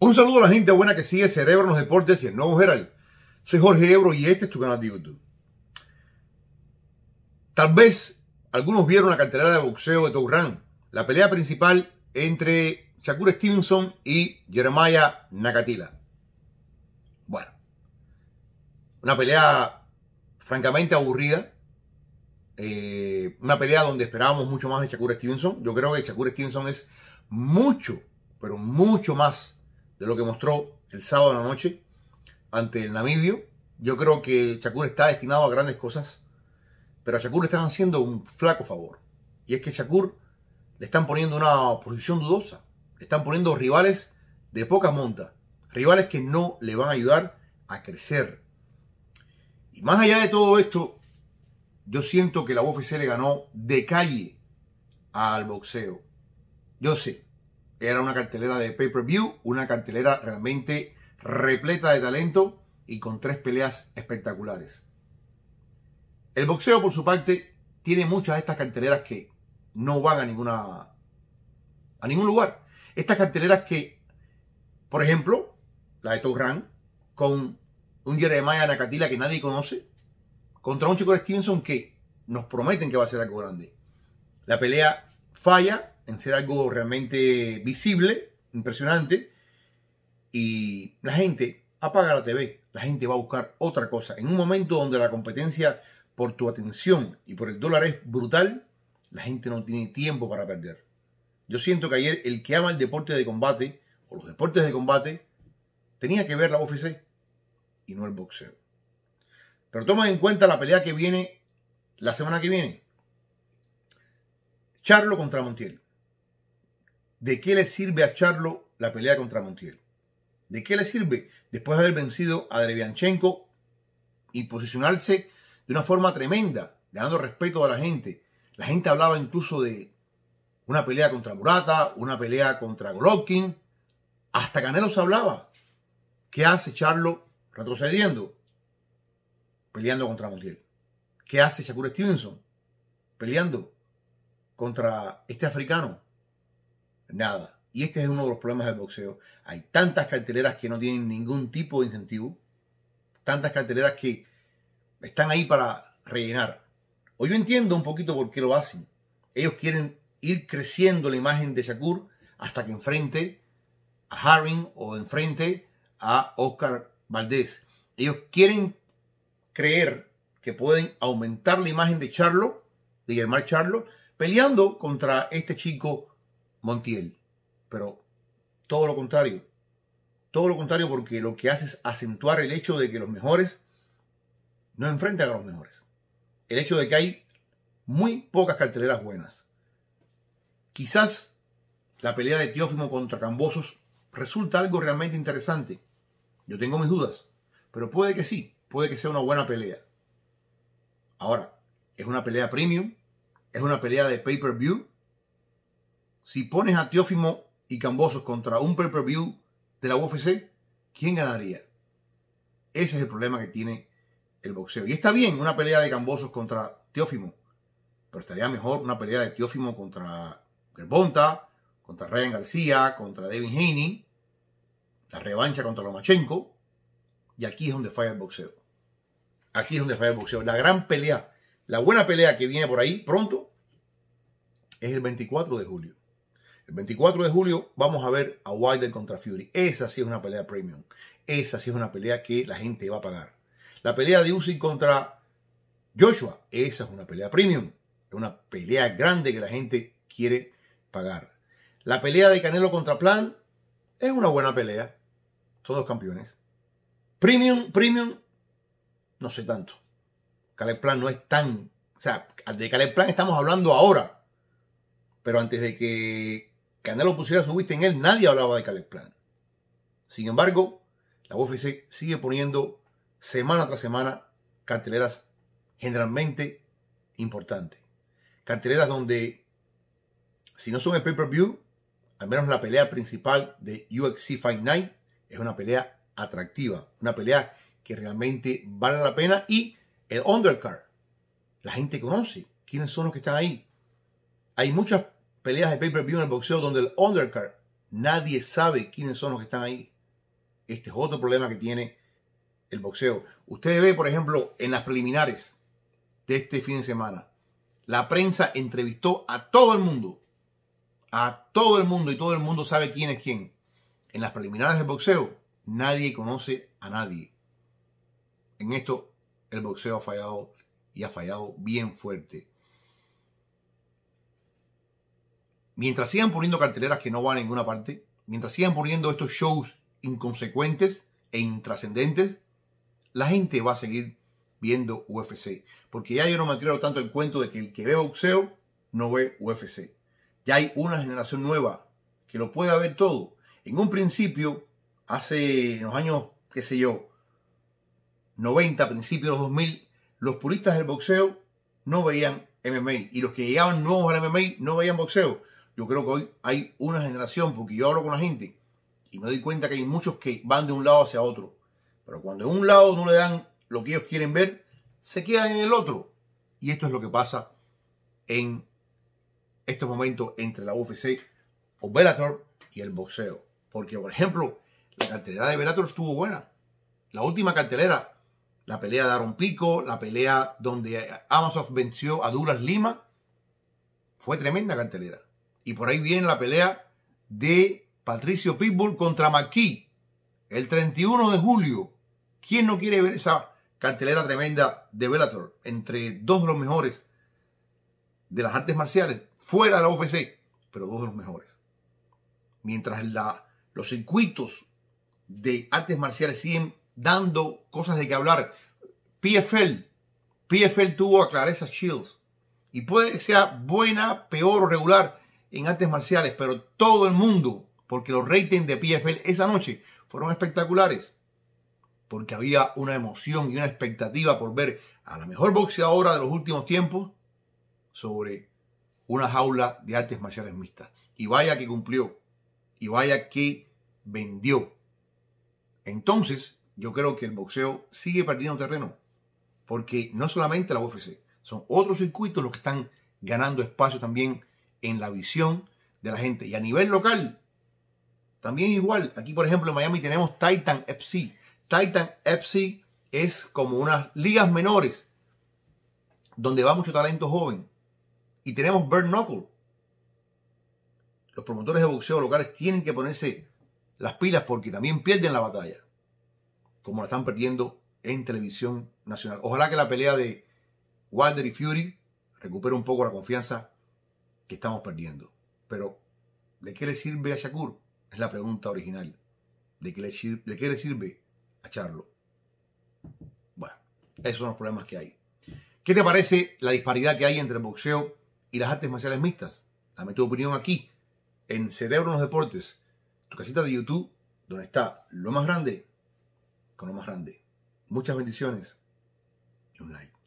Un saludo a la gente buena que sigue Cerebro en los Deportes y el Nuevo Herald. Soy Jorge Ebro y este es tu canal de YouTube. Tal vez algunos vieron la cartelera de boxeo de Touran, la pelea principal entre Shakur Stevenson y Jeremiah Nakatila. Bueno, una pelea francamente aburrida. Eh, una pelea donde esperábamos mucho más de Shakur Stevenson. Yo creo que Shakur Stevenson es mucho, pero mucho más de lo que mostró el sábado en la noche ante el Namibio. Yo creo que Shakur está destinado a grandes cosas, pero a Shakur le están haciendo un flaco favor. Y es que Shakur le están poniendo una posición dudosa. Le están poniendo rivales de poca monta. Rivales que no le van a ayudar a crecer. Y más allá de todo esto, yo siento que la UFC le ganó de calle al boxeo. Yo sé, era una cartelera de pay-per-view, una cartelera realmente repleta de talento y con tres peleas espectaculares. El boxeo, por su parte, tiene muchas de estas carteleras que no van a ninguna a ningún lugar. Estas carteleras que, por ejemplo, la de Togran, con un Jeremiah Nakatila que nadie conoce, contra un chico de Stevenson que nos prometen que va a ser algo grande. La pelea falla en ser algo realmente visible, impresionante, y la gente apaga la TV, la gente va a buscar otra cosa. En un momento donde la competencia por tu atención y por el dólar es brutal, la gente no tiene tiempo para perder. Yo siento que ayer el que ama el deporte de combate o los deportes de combate tenía que ver la UFC y no el boxeo. Pero toma en cuenta la pelea que viene la semana que viene. Charlo contra Montiel. ¿de qué le sirve a Charlo la pelea contra Montiel? ¿De qué le sirve después de haber vencido a Drevianchenko y posicionarse de una forma tremenda, ganando respeto a la gente? La gente hablaba incluso de una pelea contra Murata, una pelea contra Golovkin, hasta Canelo se hablaba. ¿Qué hace Charlo retrocediendo? Peleando contra Montiel. ¿Qué hace Shakur Stevenson? Peleando contra este africano nada. Y este es uno de los problemas del boxeo. Hay tantas carteleras que no tienen ningún tipo de incentivo, tantas carteleras que están ahí para rellenar. O yo entiendo un poquito por qué lo hacen. Ellos quieren ir creciendo la imagen de Shakur hasta que enfrente a Harring o enfrente a Oscar Valdés. Ellos quieren creer que pueden aumentar la imagen de Charlo, de Germán Charlo, peleando contra este chico Montiel, pero todo lo contrario. Todo lo contrario porque lo que hace es acentuar el hecho de que los mejores no enfrentan a los mejores. El hecho de que hay muy pocas carteleras buenas. Quizás la pelea de Teófimo contra Cambosos resulta algo realmente interesante. Yo tengo mis dudas, pero puede que sí, puede que sea una buena pelea. Ahora, es una pelea premium, es una pelea de pay-per-view, si pones a Teófimo y Cambosos contra un pay-per-view de la UFC, ¿quién ganaría? Ese es el problema que tiene el boxeo. Y está bien una pelea de Cambosos contra Teófimo, pero estaría mejor una pelea de Teófimo contra Gerbonta, contra Ryan García, contra Devin Haney, la revancha contra Lomachenko. Y aquí es donde falla el boxeo. Aquí es donde falla el boxeo. La gran pelea, la buena pelea que viene por ahí pronto es el 24 de julio. El 24 de julio vamos a ver a Wilder contra Fury. Esa sí es una pelea premium. Esa sí es una pelea que la gente va a pagar. La pelea de Usyk contra Joshua, esa es una pelea premium. Es una pelea grande que la gente quiere pagar. La pelea de Canelo contra Plan es una buena pelea. Son dos campeones. Premium, premium, no sé tanto. Caleb Plan no es tan... O sea, de Caleb Plan estamos hablando ahora. Pero antes de que Canelo pusiera su vista en él, nadie hablaba de Caleb Plan. Sin embargo, la UFC sigue poniendo semana tras semana carteleras generalmente importantes. Carteleras donde, si no son el pay-per-view, al menos la pelea principal de UFC Fight Night es una pelea atractiva, una pelea que realmente vale la pena y el undercard. La gente conoce quiénes son los que están ahí. Hay muchas peleas de pay-per-view en el boxeo donde el undercard nadie sabe quiénes son los que están ahí. Este es otro problema que tiene el boxeo. Ustedes ve por ejemplo, en las preliminares de este fin de semana, la prensa entrevistó a todo el mundo. A todo el mundo y todo el mundo sabe quién es quién. En las preliminares del boxeo, nadie conoce a nadie. En esto, el boxeo ha fallado y ha fallado bien fuerte. mientras sigan poniendo carteleras que no van a ninguna parte, mientras sigan poniendo estos shows inconsecuentes e intrascendentes, la gente va a seguir viendo UFC. Porque ya yo no me tanto el cuento de que el que ve boxeo no ve UFC. Ya hay una generación nueva que lo puede ver todo. En un principio, hace unos los años, qué sé yo, 90, principios de los 2000, los puristas del boxeo no veían MMA. Y los que llegaban nuevos al MMA no veían boxeo. Yo creo que hoy hay una generación, porque yo hablo con la gente y me doy cuenta que hay muchos que van de un lado hacia otro. Pero cuando en un lado no le dan lo que ellos quieren ver, se quedan en el otro. Y esto es lo que pasa en estos momentos entre la UFC o Bellator y el boxeo. Porque, por ejemplo, la cartelera de Bellator estuvo buena. La última cartelera, la pelea de Aaron Pico, la pelea donde Amazon venció a Duras Lima, fue tremenda cartelera. Y por ahí viene la pelea de Patricio Pitbull contra McKee el 31 de julio. ¿Quién no quiere ver esa cartelera tremenda de Bellator entre dos de los mejores de las artes marciales fuera de la UFC, pero dos de los mejores? Mientras la, los circuitos de artes marciales siguen dando cosas de que hablar. PFL, PFL tuvo a Clarissa Shields y puede que sea buena, peor o regular, en artes marciales, pero todo el mundo, porque los ratings de PFL esa noche fueron espectaculares, porque había una emoción y una expectativa por ver a la mejor boxeadora de los últimos tiempos sobre una jaula de artes marciales mixtas. Y vaya que cumplió, y vaya que vendió. Entonces, yo creo que el boxeo sigue perdiendo terreno, porque no solamente la UFC, son otros circuitos los que están ganando espacio también en la visión de la gente. Y a nivel local, también igual. Aquí, por ejemplo, en Miami tenemos Titan FC. Titan FC es como unas ligas menores donde va mucho talento joven. Y tenemos Bird Knuckle. Los promotores de boxeo locales tienen que ponerse las pilas porque también pierden la batalla, como la están perdiendo en televisión nacional. Ojalá que la pelea de Wilder y Fury recupere un poco la confianza que estamos perdiendo. Pero, ¿de qué le sirve a Shakur? Es la pregunta original. ¿De qué le, sirve a Charlo? Bueno, esos son los problemas que hay. ¿Qué te parece la disparidad que hay entre el boxeo y las artes marciales mixtas? Dame tu opinión aquí, en Cerebro en los Deportes, tu casita de YouTube, donde está lo más grande con lo más grande. Muchas bendiciones y un like.